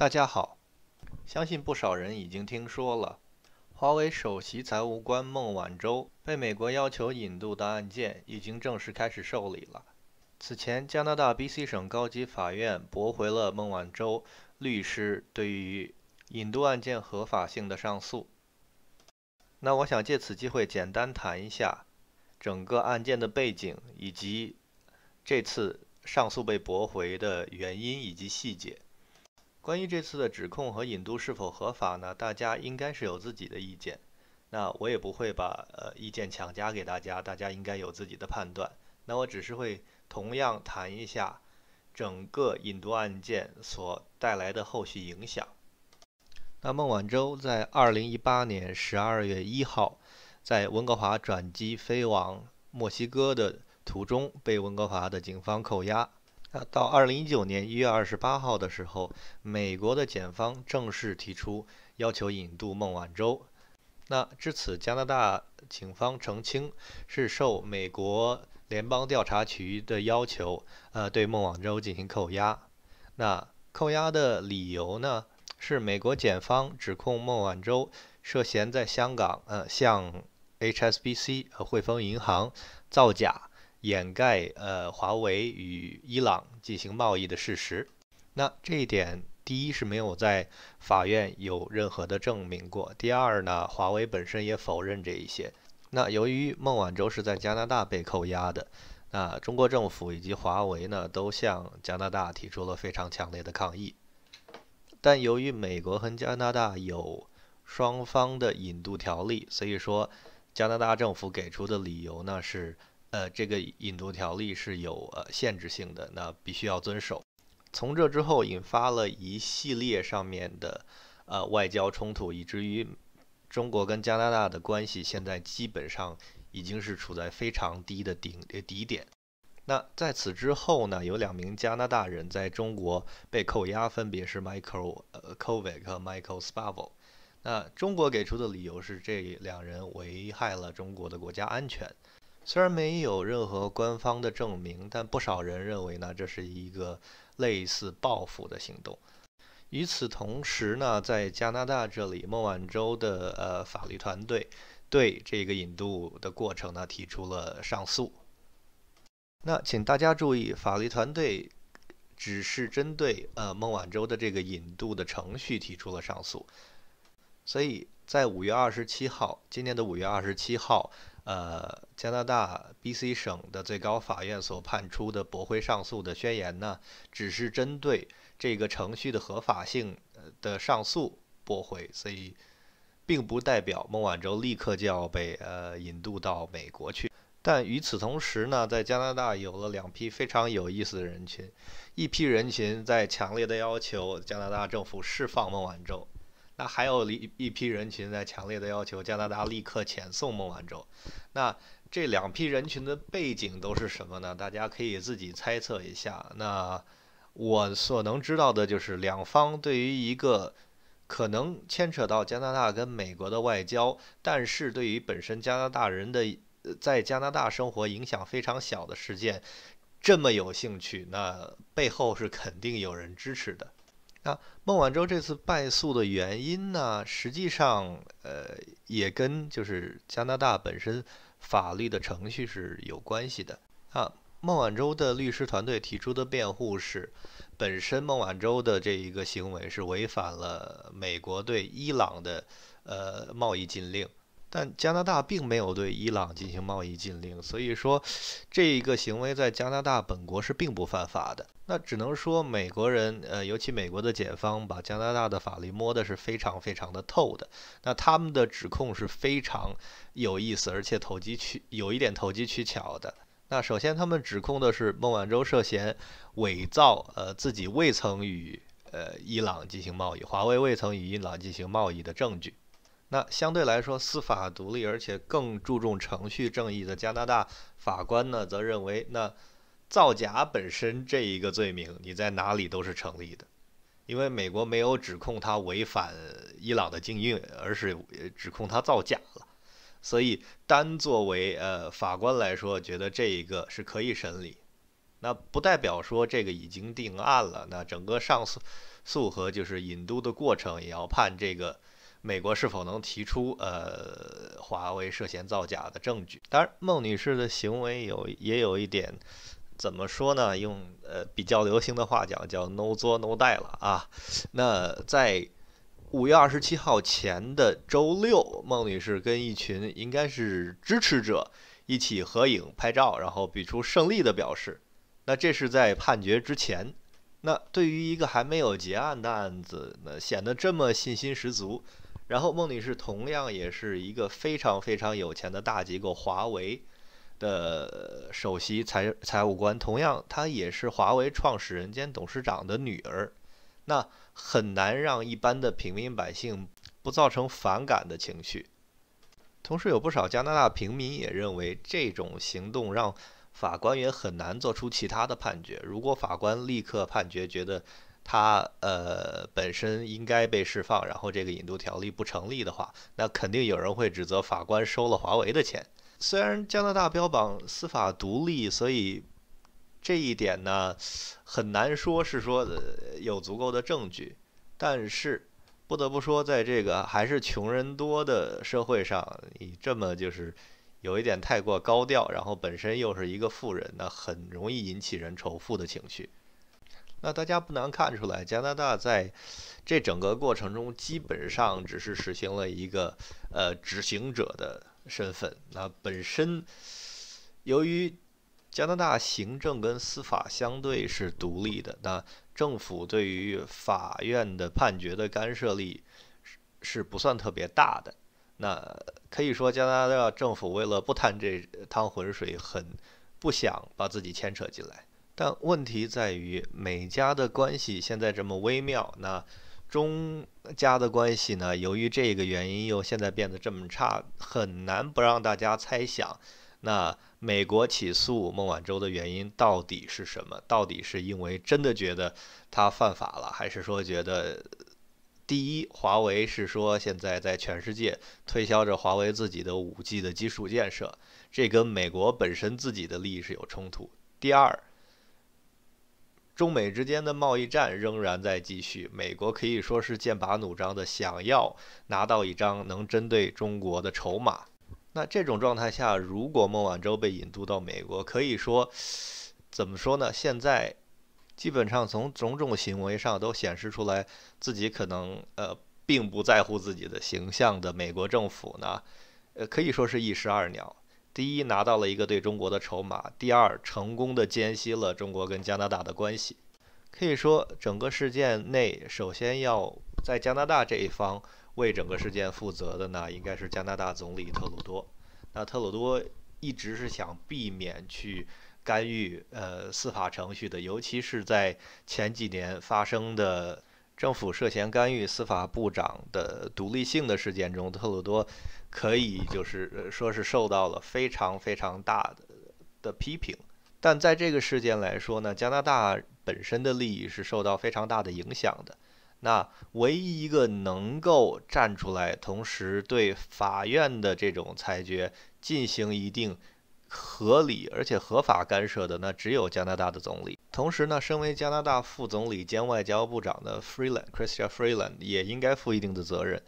大家好，相信不少人已经听说了，华为首席财务官孟晚舟被美国要求引渡的案件已经正式开始受理了。此前，加拿大 BC 省高级法院驳回了孟晚舟律师对于引渡案件合法性的上诉。那我想借此机会简单谈一下整个案件的背景，以及这次上诉被驳回的原因以及细节。关于这次的指控和引渡是否合法呢？大家应该是有自己的意见，那我也不会把呃意见强加给大家，大家应该有自己的判断。那我只是会同样谈一下整个引渡案件所带来的后续影响。那孟晚舟在二零一八年十二月一号在温哥华转机飞往墨西哥的途中被温哥华的警方扣押。那到二零一九年一月二十八号的时候，美国的检方正式提出要求引渡孟晚舟。那至此，加拿大警方澄清是受美国联邦调查局的要求，呃，对孟晚舟进行扣押。那扣押的理由呢，是美国检方指控孟晚舟涉嫌在香港，呃，向 HSBC 和汇丰银行造假。掩盖呃华为与伊朗进行贸易的事实，那这一点第一是没有在法院有任何的证明过，第二呢，华为本身也否认这一些。那由于孟晚舟是在加拿大被扣押的，那中国政府以及华为呢都向加拿大提出了非常强烈的抗议。但由于美国和加拿大有双方的引渡条例，所以说加拿大政府给出的理由呢是。呃，这个引渡条例是有呃限制性的，那必须要遵守。从这之后引发了一系列上面的呃外交冲突，以至于中国跟加拿大的关系现在基本上已经是处在非常低的顶呃底点。那在此之后呢，有两名加拿大人在中国被扣押，分别是 Michael k o v i 和 Michael s p a v o l 那中国给出的理由是这两人危害了中国的国家安全。虽然没有任何官方的证明，但不少人认为呢，这是一个类似报复的行动。与此同时呢，在加拿大这里，孟晚舟的呃法律团队对这个引渡的过程呢提出了上诉。那请大家注意，法律团队只是针对呃孟晚舟的这个引渡的程序提出了上诉。所以在五月二十七号，今年的五月二十七号。呃，加拿大 B.C 省的最高法院所判出的驳回上诉的宣言呢，只是针对这个程序的合法性的上诉驳回，所以并不代表孟晚舟立刻就要被呃引渡到美国去。但与此同时呢，在加拿大有了两批非常有意思的人群，一批人群在强烈的要求加拿大政府释放孟晚舟。那还有一一批人群在强烈的要求加拿大立刻遣送孟晚舟，那这两批人群的背景都是什么呢？大家可以自己猜测一下。那我所能知道的就是，两方对于一个可能牵扯到加拿大跟美国的外交，但是对于本身加拿大人的在加拿大生活影响非常小的事件，这么有兴趣，那背后是肯定有人支持的。那孟晚舟这次败诉的原因呢，实际上，呃，也跟就是加拿大本身法律的程序是有关系的。啊，孟晚舟的律师团队提出的辩护是，本身孟晚舟的这一个行为是违反了美国对伊朗的，呃，贸易禁令。但加拿大并没有对伊朗进行贸易禁令，所以说这一个行为在加拿大本国是并不犯法的。那只能说美国人，呃，尤其美国的检方把加拿大的法律摸得是非常非常的透的。那他们的指控是非常有意思，而且投机取，有一点投机取巧的。那首先他们指控的是孟晚舟涉嫌伪造，呃，自己未曾与呃伊朗进行贸易，华为未曾与伊朗进行贸易的证据。那相对来说，司法独立而且更注重程序正义的加拿大法官呢，则认为那造假本身这一个罪名，你在哪里都是成立的，因为美国没有指控他违反伊朗的禁运，而是指控他造假了，所以单作为呃法官来说，觉得这一个是可以审理，那不代表说这个已经定案了，那整个上诉诉和就是引渡的过程也要判这个。美国是否能提出呃华为涉嫌造假的证据？当然，孟女士的行为有也有一点，怎么说呢？用呃比较流行的话讲，叫 “no 作 nodie” 了啊。那在五月二十七号前的周六，孟女士跟一群应该是支持者一起合影拍照，然后比出胜利的表示。那这是在判决之前。那对于一个还没有结案的案子，那显得这么信心十足。然后，孟女士同样也是一个非常非常有钱的大机构华为的首席财财务官，同样她也是华为创始人兼董事长的女儿，那很难让一般的平民百姓不造成反感的情绪。同时，有不少加拿大平民也认为这种行动让法官也很难做出其他的判决。如果法官立刻判决，觉得。他呃本身应该被释放，然后这个引渡条例不成立的话，那肯定有人会指责法官收了华为的钱。虽然加拿大标榜司法独立，所以这一点呢很难说是说有足够的证据。但是不得不说，在这个还是穷人多的社会上，你这么就是有一点太过高调，然后本身又是一个富人，那很容易引起人仇富的情绪。那大家不难看出来，加拿大在这整个过程中基本上只是实行了一个呃执行者的身份。那本身由于加拿大行政跟司法相对是独立的，那政府对于法院的判决的干涉力是是不算特别大的。那可以说，加拿大政府为了不贪这趟浑水，很不想把自己牵扯进来。但问题在于，美加的关系现在这么微妙，那中加的关系呢？由于这个原因，又现在变得这么差，很难不让大家猜想。那美国起诉孟晚舟的原因到底是什么？到底是因为真的觉得他犯法了，还是说觉得第一，华为是说现在在全世界推销着华为自己的五 G 的基础建设，这跟美国本身自己的利益是有冲突；第二，中美之间的贸易战仍然在继续，美国可以说是剑拔弩张的，想要拿到一张能针对中国的筹码。那这种状态下，如果孟晚舟被引渡到美国，可以说怎么说呢？现在基本上从种种行为上都显示出来，自己可能呃并不在乎自己的形象的美国政府呢，呃可以说是一石二鸟。第一，拿到了一个对中国的筹码；第二，成功的间隙了中国跟加拿大的关系。可以说，整个事件内，首先要在加拿大这一方为整个事件负责的呢，应该是加拿大总理特鲁多。那特鲁多一直是想避免去干预呃司法程序的，尤其是在前几年发生的。政府涉嫌干预司法部长的独立性的事件中，特鲁多可以就是说是受到了非常非常大的的批评。但在这个事件来说呢，加拿大本身的利益是受到非常大的影响的。那唯一一个能够站出来，同时对法院的这种裁决进行一定。合理而且合法干涉的，那只有加拿大的总理。同时呢，身为加拿大副总理兼外交部长的 Freeland Christian Freeland 也应该负一定的责任。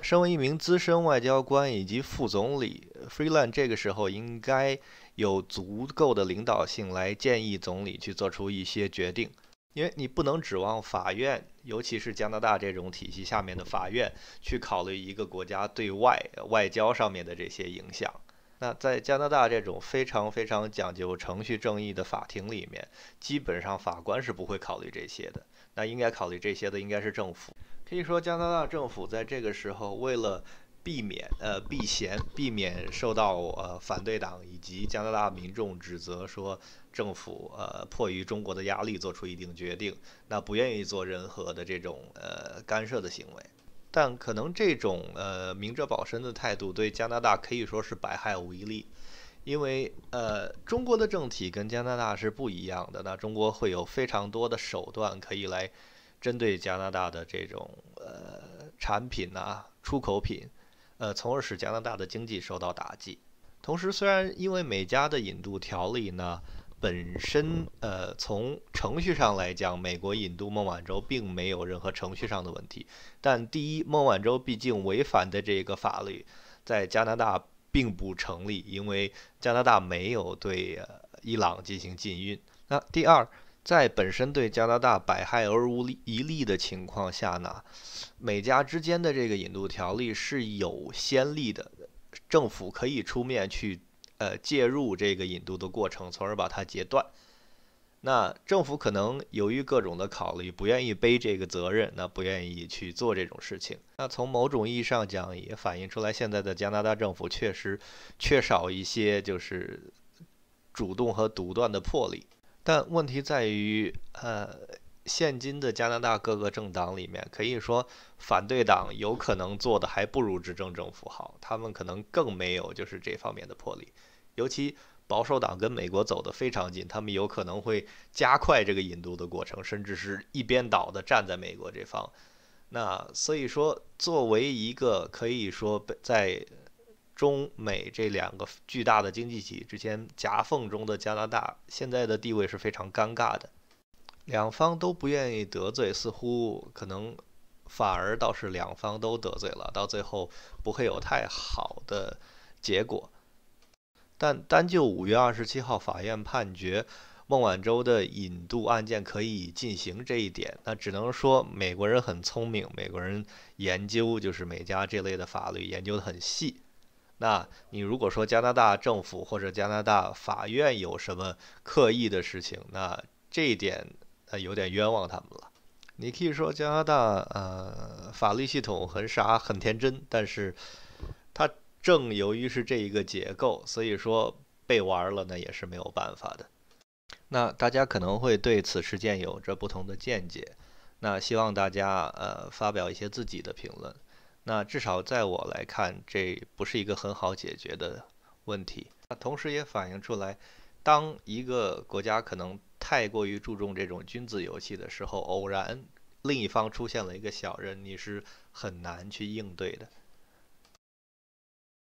身为一名资深外交官以及副总理 Freeland，这个时候应该有足够的领导性来建议总理去做出一些决定。因为你不能指望法院，尤其是加拿大这种体系下面的法院，去考虑一个国家对外外交上面的这些影响。那在加拿大这种非常非常讲究程序正义的法庭里面，基本上法官是不会考虑这些的。那应该考虑这些的，应该是政府。可以说，加拿大政府在这个时候为了避免呃避嫌，避免受到呃反对党以及加拿大民众指责说政府呃迫于中国的压力做出一定决定，那不愿意做任何的这种呃干涉的行为。但可能这种呃明哲保身的态度对加拿大可以说是百害无一利，因为呃中国的政体跟加拿大是不一样的，那中国会有非常多的手段可以来针对加拿大的这种呃产品呐、出口品，呃从而使加拿大的经济受到打击。同时，虽然因为美加的引渡条例呢。本身，呃，从程序上来讲，美国引渡孟晚舟并没有任何程序上的问题。但第一，孟晚舟毕竟违反的这个法律，在加拿大并不成立，因为加拿大没有对伊朗进行禁运。那第二，在本身对加拿大百害而无一利的情况下呢，美加之间的这个引渡条例是有先例的，政府可以出面去。呃，介入这个引渡的过程，从而把它截断。那政府可能由于各种的考虑，不愿意背这个责任，那不愿意去做这种事情。那从某种意义上讲，也反映出来现在的加拿大政府确实缺少一些就是主动和独断的魄力。但问题在于，呃。现今的加拿大各个政党里面，可以说反对党有可能做的还不如执政政府好，他们可能更没有就是这方面的魄力。尤其保守党跟美国走得非常近，他们有可能会加快这个引渡的过程，甚至是一边倒的站在美国这方。那所以说，作为一个可以说在中美这两个巨大的经济体之间夹缝中的加拿大，现在的地位是非常尴尬的。两方都不愿意得罪，似乎可能反而倒是两方都得罪了，到最后不会有太好的结果。但单就五月二十七号法院判决孟晚舟的引渡案件可以进行这一点，那只能说美国人很聪明，美国人研究就是美加这类的法律研究的很细。那你如果说加拿大政府或者加拿大法院有什么刻意的事情，那这一点。那有点冤枉他们了。你可以说加拿大，呃，法律系统很傻、很天真，但是它正由于是这一个结构，所以说被玩了，那也是没有办法的。那大家可能会对此事件有着不同的见解，那希望大家呃发表一些自己的评论。那至少在我来看，这不是一个很好解决的问题。那同时也反映出来，当一个国家可能。太过于注重这种君子游戏的时候，偶然另一方出现了一个小人，你是很难去应对的。